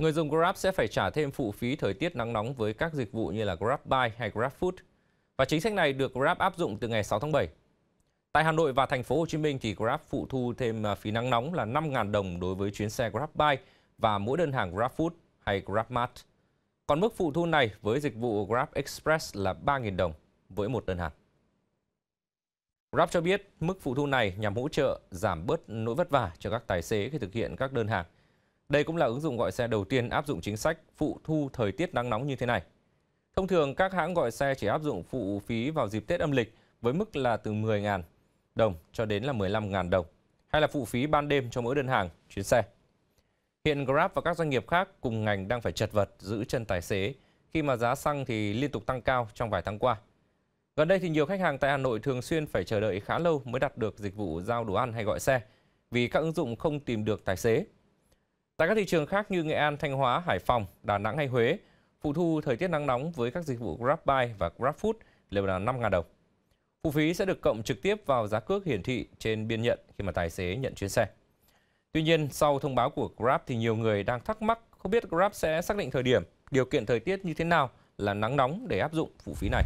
Người dùng Grab sẽ phải trả thêm phụ phí thời tiết nắng nóng với các dịch vụ như là Grab Buy hay Grab Food. Và chính sách này được Grab áp dụng từ ngày 6 tháng 7. Tại Hà Nội và thành phố Hồ Chí Minh thì Grab phụ thu thêm à, phí nắng nóng là 5.000 đồng đối với chuyến xe Grab Buy và mỗi đơn hàng Grab Food hay Grab Mart. Còn mức phụ thu này với dịch vụ Grab Express là 3.000 đồng với một đơn hàng. Grab cho biết mức phụ thu này nhằm hỗ trợ giảm bớt nỗi vất vả cho các tài xế khi thực hiện các đơn hàng đây cũng là ứng dụng gọi xe đầu tiên áp dụng chính sách phụ thu thời tiết nắng nóng như thế này. Thông thường các hãng gọi xe chỉ áp dụng phụ phí vào dịp Tết âm lịch với mức là từ 10.000 đồng cho đến là 15.000 đồng, hay là phụ phí ban đêm cho mỗi đơn hàng, chuyến xe. Hiện Grab và các doanh nghiệp khác cùng ngành đang phải chật vật giữ chân tài xế khi mà giá xăng thì liên tục tăng cao trong vài tháng qua. Gần đây thì nhiều khách hàng tại Hà Nội thường xuyên phải chờ đợi khá lâu mới đặt được dịch vụ giao đồ ăn hay gọi xe vì các ứng dụng không tìm được tài xế. Tại các thị trường khác như Nghệ An, Thanh Hóa, Hải Phòng, Đà Nẵng hay Huế, phụ thu thời tiết nắng nóng với các dịch vụ GrabBuy và GrabFood đều là 5.000 đồng. Phụ phí sẽ được cộng trực tiếp vào giá cước hiển thị trên biên nhận khi mà tài xế nhận chuyến xe. Tuy nhiên, sau thông báo của Grab thì nhiều người đang thắc mắc không biết Grab sẽ xác định thời điểm, điều kiện thời tiết như thế nào là nắng nóng để áp dụng phụ phí này.